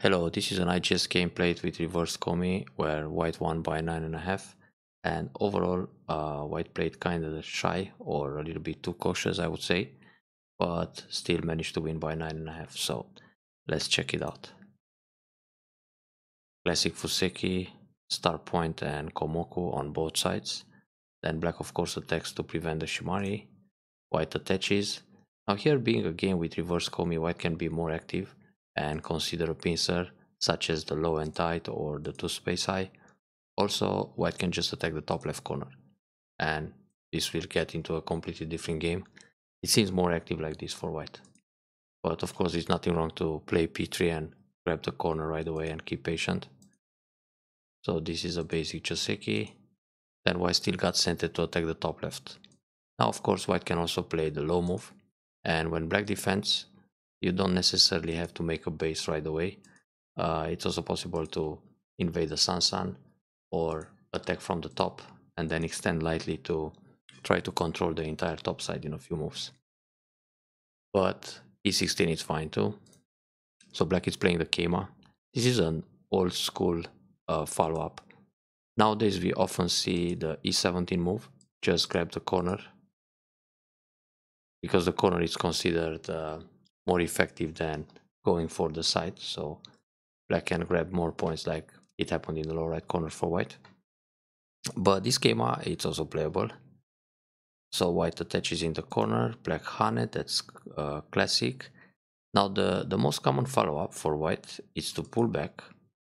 Hello, this is an IGS game played with reverse Komi where white won by 9.5 and, and overall uh, white played kind of shy or a little bit too cautious I would say but still managed to win by 9.5 so let's check it out. Classic Fuseki, Star Point and Komoku on both sides then black of course attacks to prevent the Shimari, white attaches. Now here being a game with reverse Komi white can be more active and consider a pincer such as the low and tight or the two space high. Also, white can just attack the top left corner and this will get into a completely different game. It seems more active like this for white. But of course, it's nothing wrong to play p3 and grab the corner right away and keep patient. So this is a basic Joseki. Then white still got centered to attack the top left. Now of course white can also play the low move. And when black defends, you don't necessarily have to make a base right away. Uh, it's also possible to invade the Sun Sun or attack from the top and then extend lightly to try to control the entire top side in a few moves. But e16 is fine too. So black is playing the Kema. This is an old school uh, follow-up. Nowadays we often see the e17 move, just grab the corner because the corner is considered uh, more effective than going for the side. So black can grab more points like it happened in the lower right corner for white. But this game, uh, it's also playable. So white attaches in the corner, black hunted, that's uh, classic. Now the, the most common follow-up for white is to pull back.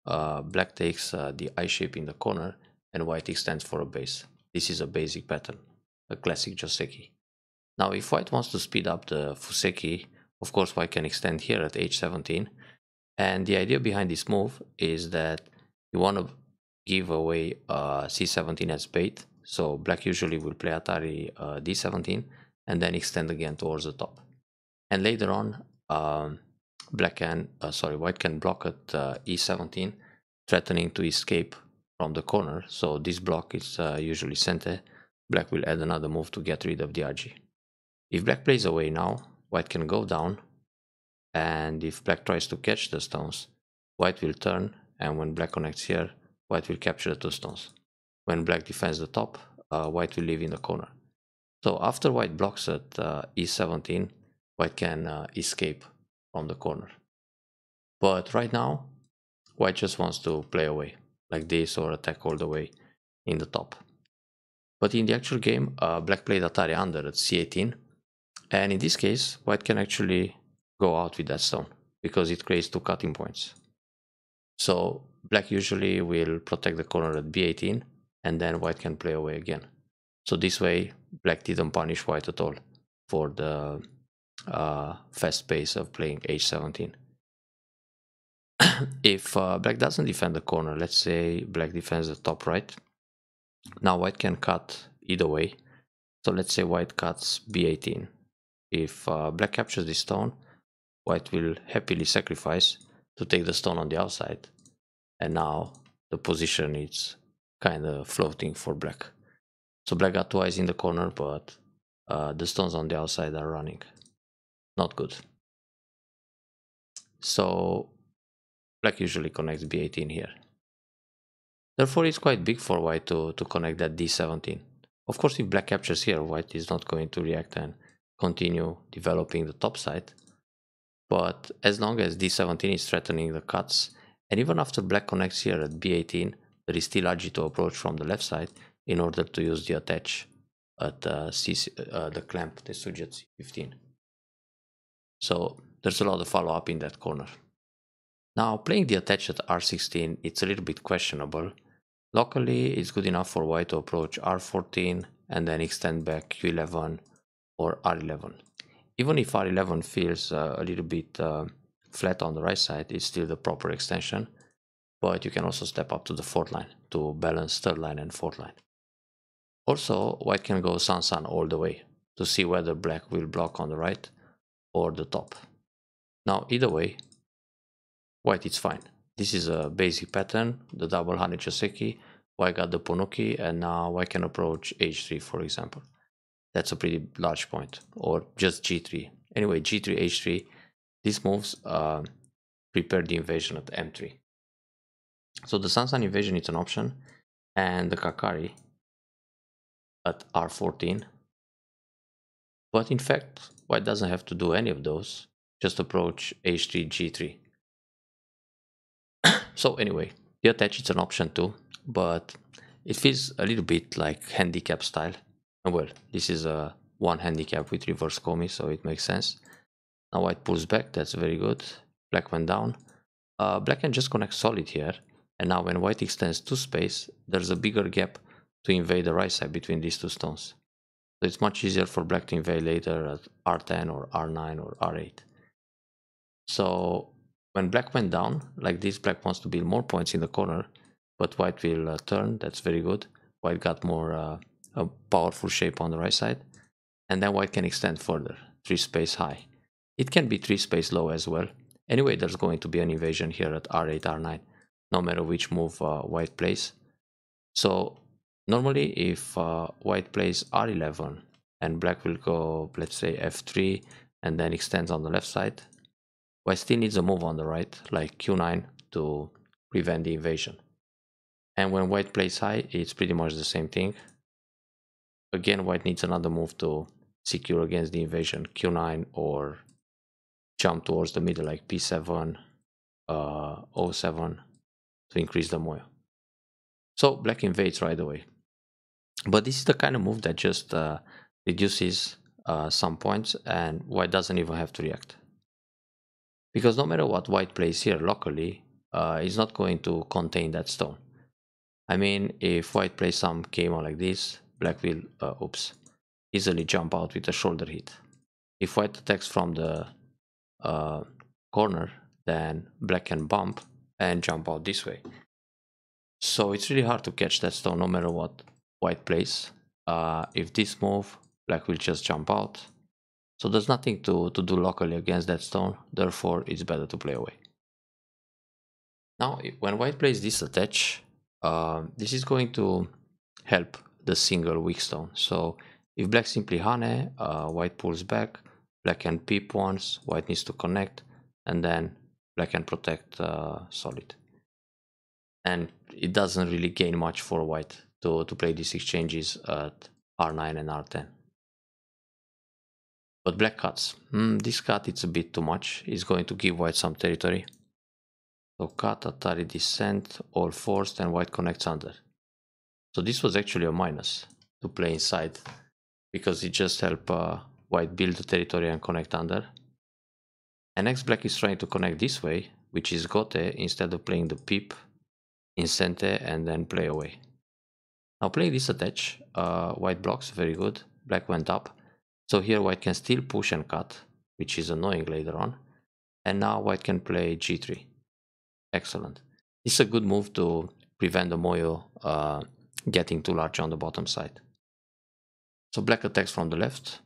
Uh, black takes uh, the I-shape in the corner and white extends for a base. This is a basic pattern, a classic Joseki. Now if white wants to speed up the Fuseki, of course, y can extend here at age 17. And the idea behind this move is that you want to give away uh, c17 as bait. So black usually will play Atari uh, d17 and then extend again towards the top. And later on, um, black can, uh, sorry, white can block at uh, e17, threatening to escape from the corner. So this block is uh, usually center. Black will add another move to get rid of the RG. If black plays away now, White can go down, and if black tries to catch the stones, white will turn, and when black connects here, white will capture the two stones. When black defends the top, uh, white will leave in the corner. So after white blocks at uh, e17, white can uh, escape from the corner. But right now, white just wants to play away, like this or attack all the way in the top. But in the actual game, uh, black played Atari under at c18, and in this case, white can actually go out with that stone because it creates two cutting points. So black usually will protect the corner at b18 and then white can play away again. So this way, black didn't punish white at all for the uh, fast pace of playing h17. if uh, black doesn't defend the corner, let's say black defends the top right, now white can cut either way. So let's say white cuts b18 if uh, black captures this stone, white will happily sacrifice to take the stone on the outside. And now the position is kind of floating for black. So black got twice in the corner, but uh, the stones on the outside are running. Not good. So black usually connects b18 here. Therefore, it's quite big for white to, to connect that d17. Of course, if black captures here, white is not going to react and continue developing the top side. But as long as d17 is threatening the cuts, and even after black connects here at b18, there is still urge to approach from the left side in order to use the attach at uh, uh, the clamp, the sujet c15. So there's a lot of follow-up in that corner. Now, playing the attach at r16, it's a little bit questionable. Locally, it's good enough for white to approach r14 and then extend back q11 or R11. Even if R11 feels uh, a little bit uh, flat on the right side, it's still the proper extension, but you can also step up to the fourth line to balance third line and fourth line. Also, white can go sun-sun all the way to see whether black will block on the right or the top. Now, either way, white is fine. This is a basic pattern, the double honey white got the ponoki, and now white can approach h3, for example. That's a pretty large point. Or just g3. Anyway, g3, h3. These moves uh, prepare the invasion at m3. So the Sansan invasion is an option. And the Kakari at r14. But in fact, white doesn't have to do any of those. Just approach h3, g3. so anyway, the attach is an option too, but it feels a little bit like handicap style. Uh, well this is a uh, one handicap with reverse commie so it makes sense now white pulls back that's very good black went down uh, black can just connect solid here and now when white extends to space there's a bigger gap to invade the right side between these two stones so it's much easier for black to invade later at r10 or r9 or r8 so when black went down like this black wants to build more points in the corner but white will uh, turn that's very good white got more uh, a powerful shape on the right side. And then white can extend further, 3 space high. It can be 3 space low as well. Anyway, there's going to be an invasion here at r8, r9, no matter which move uh, white plays. So normally if uh, white plays r11 and black will go, let's say f3 and then extends on the left side, white still needs a move on the right, like q9 to prevent the invasion. And when white plays high, it's pretty much the same thing. Again, white needs another move to secure against the invasion. Q9 or jump towards the middle like P7, uh, 07 to increase the moya. So black invades right away. But this is the kind of move that just uh, reduces uh, some points and white doesn't even have to react. Because no matter what white plays here locally, uh, it's not going to contain that stone. I mean, if white plays some game like this, Black will, uh, oops, easily jump out with a shoulder hit. If white attacks from the uh, corner, then black can bump and jump out this way. So it's really hard to catch that stone no matter what white plays. Uh, if this move, black will just jump out. So there's nothing to, to do locally against that stone, therefore it's better to play away. Now, when white plays this attach, uh, this is going to help the single weak stone. So if black simply hane, uh, white pulls back, black can peep once, white needs to connect, and then black can protect uh, solid. And it doesn't really gain much for white to, to play these exchanges at r9 and r10. But black cuts. Mm, this cut it's a bit too much. It's going to give white some territory. So cut, Atari descent, all forced, and white connects under. So this was actually a minus to play inside because it just help uh, white build the territory and connect under. And next black is trying to connect this way, which is gote instead of playing the pip in center and then play away. Now playing this attach, uh, white blocks, very good, black went up. So here white can still push and cut, which is annoying later on. And now white can play g3. Excellent. It's a good move to prevent the Moyo uh, getting too large on the bottom side. So black attacks from the left.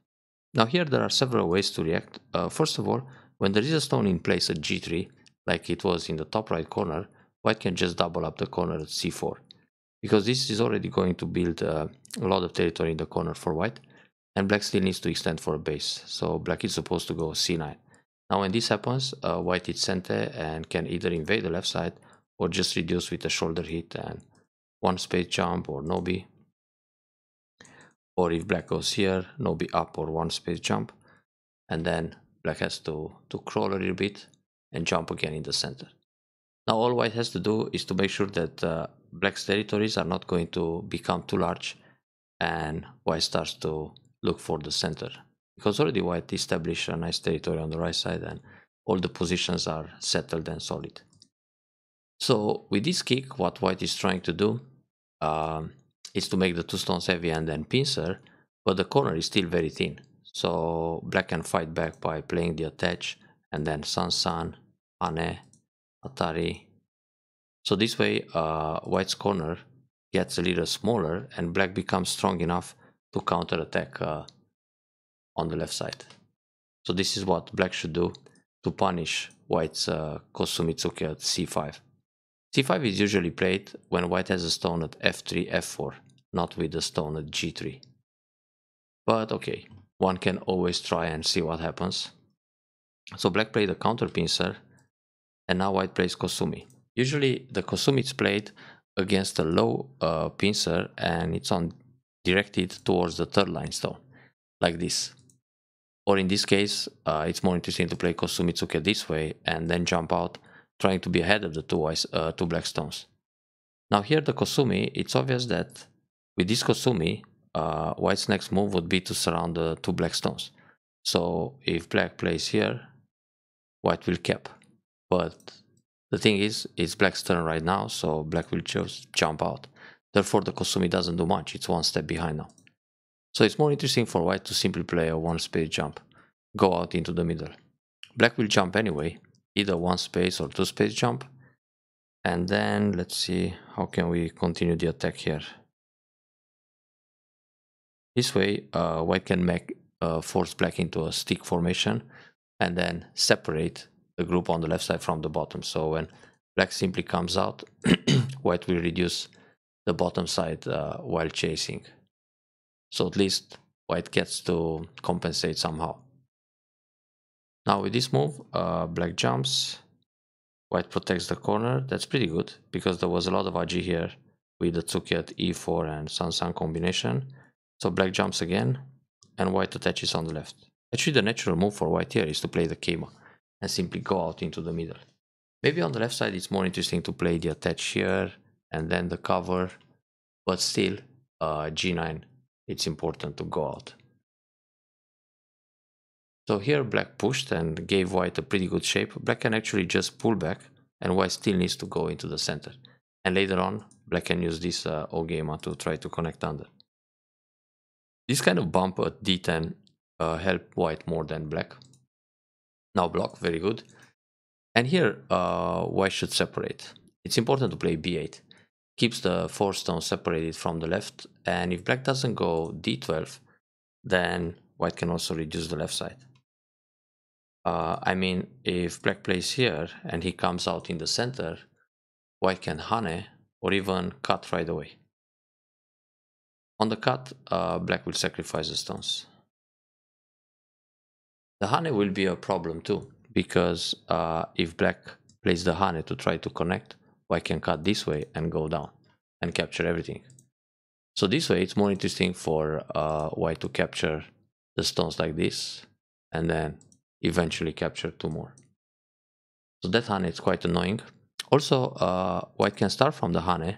Now here there are several ways to react. Uh, first of all, when there is a stone in place at g3, like it was in the top right corner, white can just double up the corner at c4. Because this is already going to build uh, a lot of territory in the corner for white, and black still needs to extend for a base, so black is supposed to go c9. Now when this happens, uh, white hits center and can either invade the left side or just reduce with a shoulder hit and one space jump or no b or if black goes here no b up or one space jump and then black has to to crawl a little bit and jump again in the center now all white has to do is to make sure that uh, black's territories are not going to become too large and white starts to look for the center because already white established a nice territory on the right side and all the positions are settled and solid so with this kick, what white is trying to do um, is to make the two stones heavy and then pincer, but the corner is still very thin. So black can fight back by playing the attach and then San San, Ane, Atari. So this way, uh, white's corner gets a little smaller and black becomes strong enough to counter attack uh, on the left side. So this is what black should do to punish white's uh, Kosumitsuke at c5 c5 is usually played when white has a stone at f3, f4, not with a stone at g3. But okay, one can always try and see what happens. So black played a counter pincer, and now white plays Kosumi. Usually the Kosumi is played against a low uh, pincer and it's on directed towards the third line stone, like this. Or in this case, uh, it's more interesting to play kosumi tsuke this way and then jump out trying to be ahead of the two, white, uh, two black stones. Now here the Kosumi, it's obvious that with this Kosumi, uh, white's next move would be to surround the two black stones. So if black plays here, white will cap. But the thing is, it's black's turn right now, so black will just jump out. Therefore the Kosumi doesn't do much, it's one step behind now. So it's more interesting for white to simply play a one space jump, go out into the middle. Black will jump anyway, either one space or two space jump. And then let's see how can we continue the attack here. This way, uh, white can make uh, force black into a stick formation and then separate the group on the left side from the bottom. So when black simply comes out, white will reduce the bottom side uh, while chasing. So at least white gets to compensate somehow. Now with this move, uh, black jumps, white protects the corner. That's pretty good because there was a lot of RG here with the Tsuki at e4 and sun sun combination. So black jumps again and white attaches on the left. Actually, the natural move for white here is to play the Kema and simply go out into the middle. Maybe on the left side it's more interesting to play the attach here and then the cover, but still uh, g9 it's important to go out. So here black pushed and gave white a pretty good shape. Black can actually just pull back and white still needs to go into the center. And later on, black can use this uh, Ogema to try to connect under. This kind of bump at d10 uh, help white more than black. Now block, very good. And here uh, white should separate. It's important to play b8. Keeps the four stones separated from the left. And if black doesn't go d12, then white can also reduce the left side. Uh, I mean, if black plays here and he comes out in the center, white can hane or even cut right away. On the cut, uh, black will sacrifice the stones. The hane will be a problem too, because uh, if black plays the hane to try to connect, white can cut this way and go down and capture everything. So this way, it's more interesting for uh, white to capture the stones like this and then eventually capture two more. So that honey is quite annoying. Also, uh, white can start from the honey.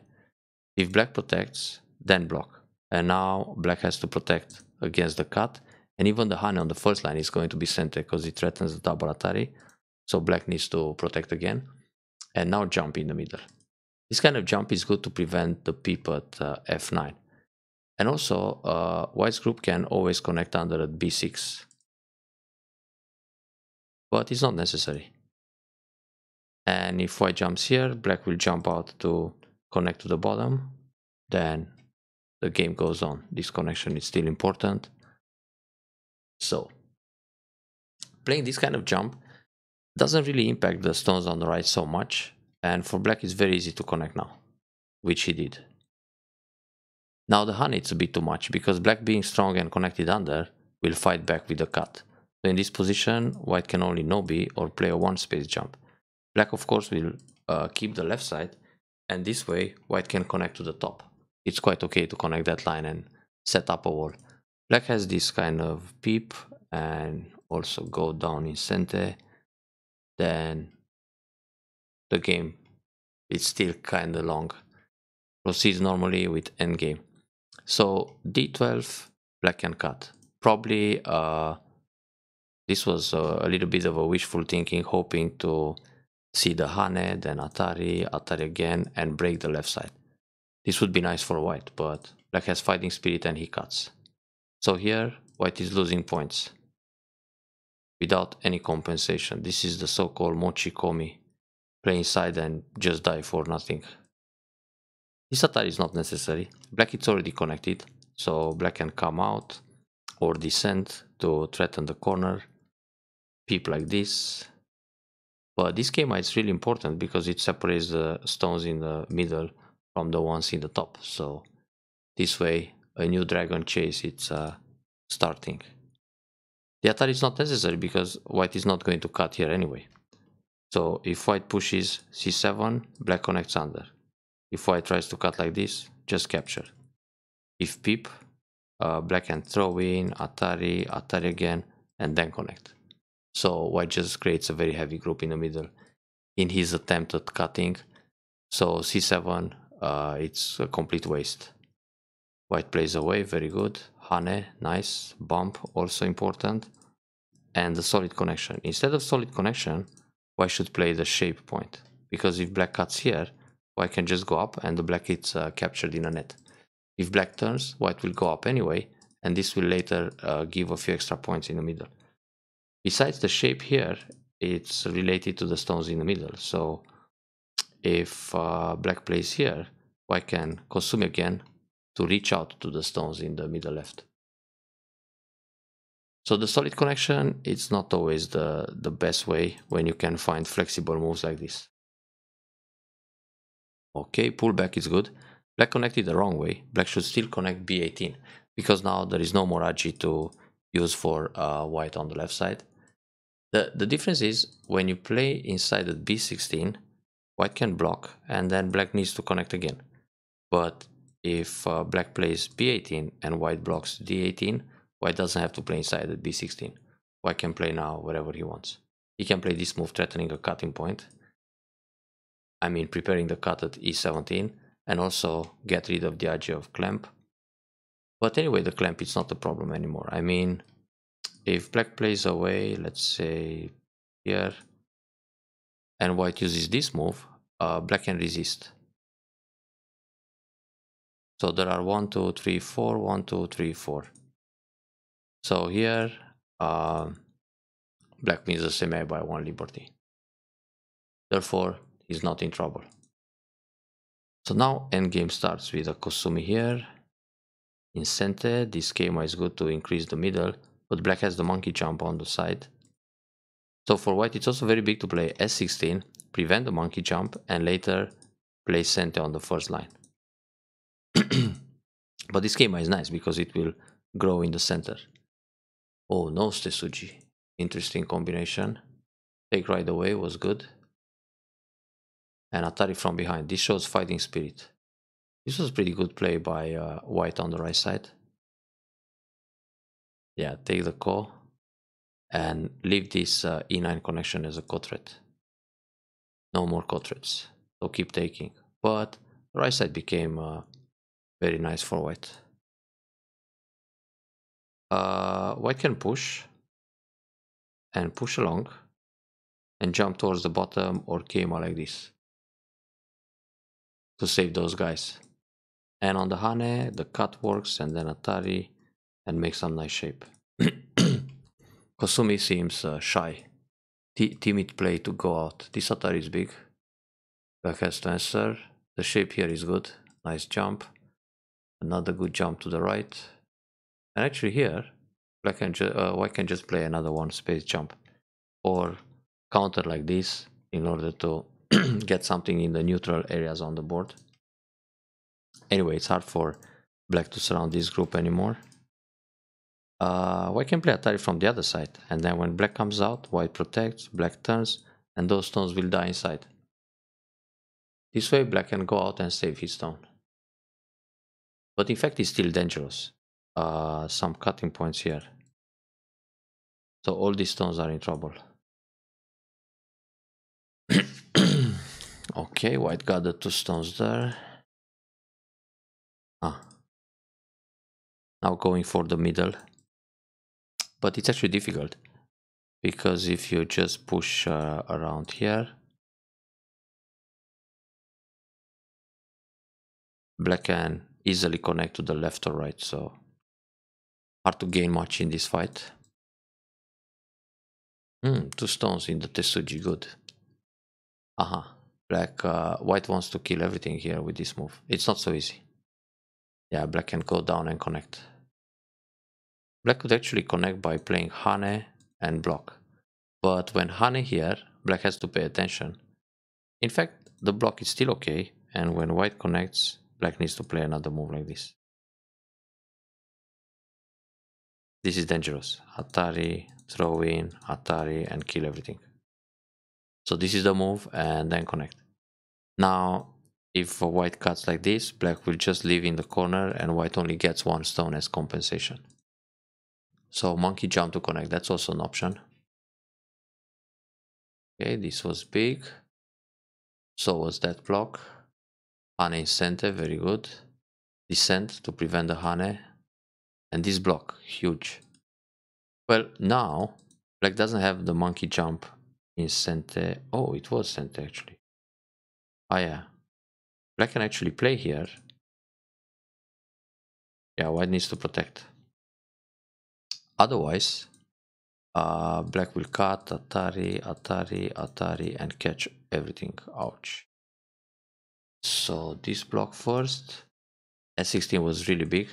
If black protects, then block. And now black has to protect against the cut. And even the honey on the first line is going to be centered because it threatens the double atari. So black needs to protect again. And now jump in the middle. This kind of jump is good to prevent the peep at uh, f9. And also, uh, white's group can always connect under at b6 but it's not necessary. And if white jumps here, black will jump out to connect to the bottom, then the game goes on. This connection is still important. So, playing this kind of jump doesn't really impact the stones on the right so much. And for black, it's very easy to connect now, which he did. Now the honey it's a bit too much because black being strong and connected under will fight back with the cut. So in this position, white can only nobby or play a one space jump. Black, of course, will uh, keep the left side, and this way, white can connect to the top. It's quite okay to connect that line and set up a wall. Black has this kind of peep and also go down in center. Then the game is still kind of long. Proceeds normally with endgame. So d12, black can cut. Probably uh, this was a, uh, a little bit of a wishful thinking, hoping to see the Hane, then Atari, Atari again, and break the left side. This would be nice for white, but black has fighting spirit and he cuts. So here, white is losing points without any compensation. This is the so-called mochi komi, play inside and just die for nothing. This Atari is not necessary. Black it's already connected, so black can come out or descend to threaten the corner peep like this. But this schema is really important because it separates the stones in the middle from the ones in the top. So this way, a new dragon chase it's uh, starting. The attack is not necessary because white is not going to cut here anyway. So if white pushes c7, black connects under. If white tries to cut like this, just capture. If peep, uh, black can throw in, Atari, Atari again, and then connect. So white just creates a very heavy group in the middle in his attempt at cutting. So c7, uh, it's a complete waste. White plays away, very good. Hane, nice. Bump, also important. And the solid connection. Instead of solid connection, white should play the shape point. Because if black cuts here, white can just go up and the black is uh, captured in a net. If black turns, white will go up anyway, and this will later uh, give a few extra points in the middle besides the shape here, it's related to the stones in the middle. So if uh, black plays here, I can consume again to reach out to the stones in the middle left. So the solid connection, it's not always the, the best way when you can find flexible moves like this. Okay, pullback is good. Black connected the wrong way. Black should still connect b18 because now there is no more agi to use for uh, white on the left side. The, the difference is when you play inside the b16, white can block and then black needs to connect again. But if uh, black plays b18 and white blocks d18, white doesn't have to play inside the b16. White can play now wherever he wants. He can play this move threatening a cutting point. I mean preparing the cut at e17 and also get rid of the idea of clamp. But anyway, the clamp is not a problem anymore. I mean, if black plays away let's say here and white uses this move uh, black can resist so there are one two three four one two three four so here uh, black wins the semi by one liberty therefore he's not in trouble so now endgame starts with a Kosumi here in center this schema is good to increase the middle but black has the monkey jump on the side. So for white it's also very big to play s16, prevent the monkey jump and later play center on the first line. but this game is nice because it will grow in the center. Oh no Stesuji, interesting combination. Take right away was good. And Atari from behind, this shows fighting spirit. This was a pretty good play by uh, white on the right side yeah take the call and leave this uh, e9 connection as a call thread no more call threads so keep taking but right side became uh, very nice for white uh, white can push and push along and jump towards the bottom or Kema like this to save those guys and on the Hane the cut works and then Atari and make some nice shape. Kosumi seems uh, shy, T timid play to go out. This attack is big. Back has to answer. The shape here is good. Nice jump. Another good jump to the right. And actually here, black can uh, I can just play another one space jump or counter like this in order to get something in the neutral areas on the board. Anyway, it's hard for black to surround this group anymore uh, white can play Atari from the other side. And then when black comes out, white protects, black turns, and those stones will die inside. This way black can go out and save his stone. But in fact it's still dangerous. Uh, some cutting points here. So all these stones are in trouble. okay, white got the two stones there. Ah. Now going for the middle but it's actually difficult because if you just push uh, around here black can easily connect to the left or right so hard to gain much in this fight mm, two stones in the tesuji, good aha uh -huh. black uh, white wants to kill everything here with this move it's not so easy yeah black can go down and connect Black could actually connect by playing Hane and block. But when Hane here, black has to pay attention. In fact, the block is still okay, and when white connects, black needs to play another move like this. This is dangerous. Atari, throw in, Atari, and kill everything. So this is the move, and then connect. Now, if white cuts like this, black will just live in the corner, and white only gets one stone as compensation. So monkey jump to connect, that's also an option. Okay, this was big. So was that block. Hane incentive, very good. Descent to prevent the Hane. And this block, huge. Well, now, black doesn't have the monkey jump in Sente. Oh, it was Sente actually. Ah, yeah. Black can actually play here. Yeah, white needs to protect. Otherwise, uh, black will cut, Atari, Atari, Atari, and catch everything. Ouch. So this block first. S16 was really big.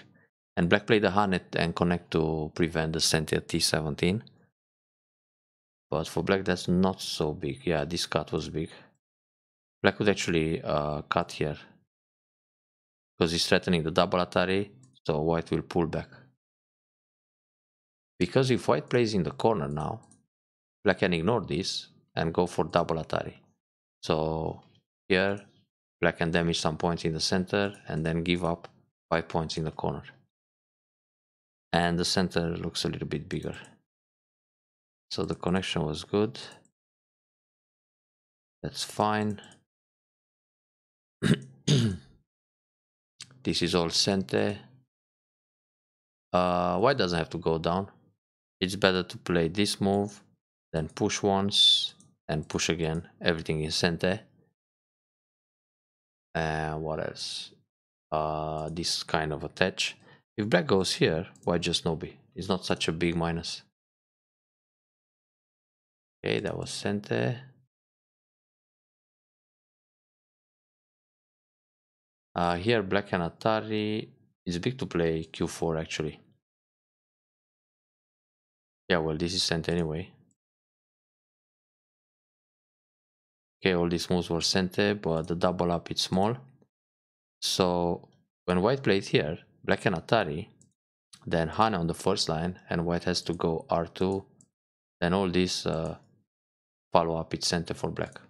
And black played the Hanet and connect to prevent the center T17. But for black, that's not so big. Yeah, this cut was big. Black could actually uh, cut here. Because he's threatening the double Atari, so white will pull back. Because if white plays in the corner now, black can ignore this and go for double Atari. So here, black can damage some points in the center and then give up 5 points in the corner. And the center looks a little bit bigger. So the connection was good. That's fine. this is all center. Uh, white doesn't have to go down it's better to play this move then push once and push again everything in center eh? and what else uh this kind of attach if black goes here why just no b it's not such a big minus okay that was center eh? uh here black and atari it's big to play q4 actually yeah, well, this is sent anyway. Okay, all these moves were sent, eh, but the double up is small. So when white plays here, black and Atari, then Hana on the first line, and white has to go R2, then all these uh, follow up its center for black.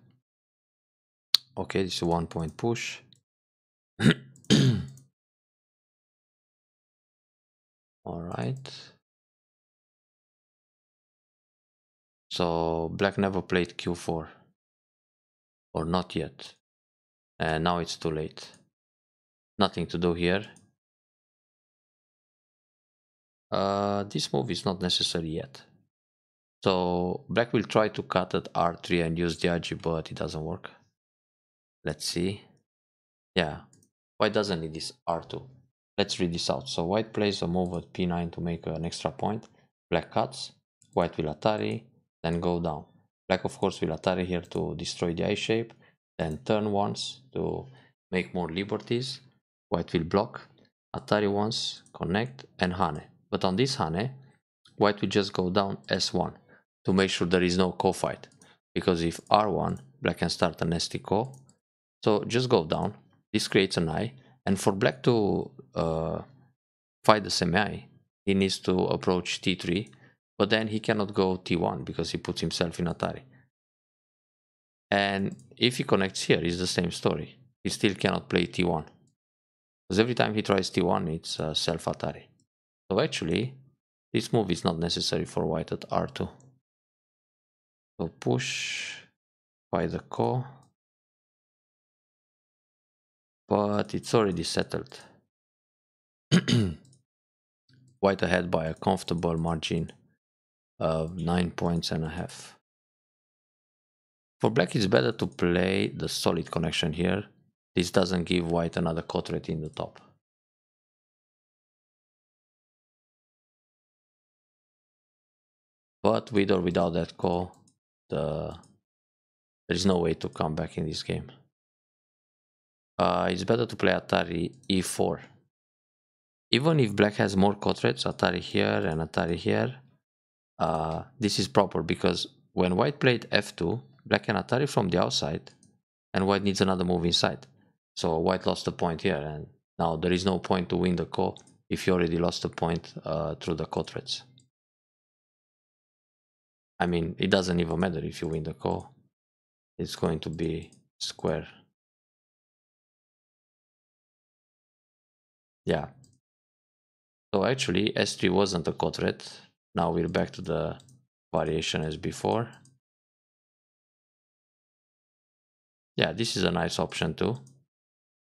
Okay, this is one point push. all right. So black never played Q4 or not yet. And now it's too late. Nothing to do here. Uh, this move is not necessary yet. So black will try to cut at R3 and use the Diagi, but it doesn't work. Let's see. Yeah. Why doesn't it is R2? Let's read this out. So white plays a move at P9 to make an extra point. Black cuts. White will Atari then go down. Black, of course, will attack here to destroy the I-shape, then turn once to make more liberties. White will block, Atari once, connect, and Hane. But on this Hane, White will just go down S1 to make sure there is no co-fight. Because if R1, Black can start an ST co. So just go down. This creates an I. And for Black to uh, fight the semi, he needs to approach T3 but then he cannot go T1 because he puts himself in Atari. And if he connects here, it's the same story. He still cannot play T1. Because every time he tries T1, it's uh, self Atari. So actually, this move is not necessary for white at R2. So push by the core. But it's already settled. white ahead by a comfortable margin of nine points and a half. For black, it's better to play the solid connection here. This doesn't give white another cotret in the top. But with or without that call, the, there is no way to come back in this game. Uh, it's better to play Atari e4. Even if black has more cotets, Atari here and Atari here, uh, this is proper because when white played f2, black can attack from the outside and white needs another move inside. So white lost a point here and now there is no point to win the call if you already lost a point uh, through the call threats. I mean, it doesn't even matter if you win the call. It's going to be square. Yeah. So actually, S3 wasn't a call threat now we're back to the variation as before. Yeah, this is a nice option too.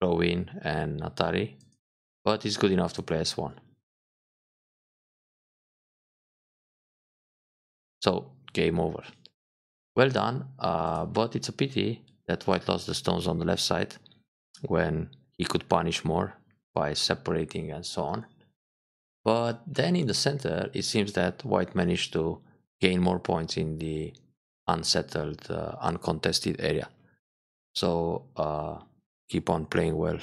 Rowin and Atari, but it's good enough to play as one. So game over. Well done, uh, but it's a pity that White lost the stones on the left side when he could punish more by separating and so on. But then in the center, it seems that white managed to gain more points in the unsettled, uh, uncontested area. So uh, keep on playing well.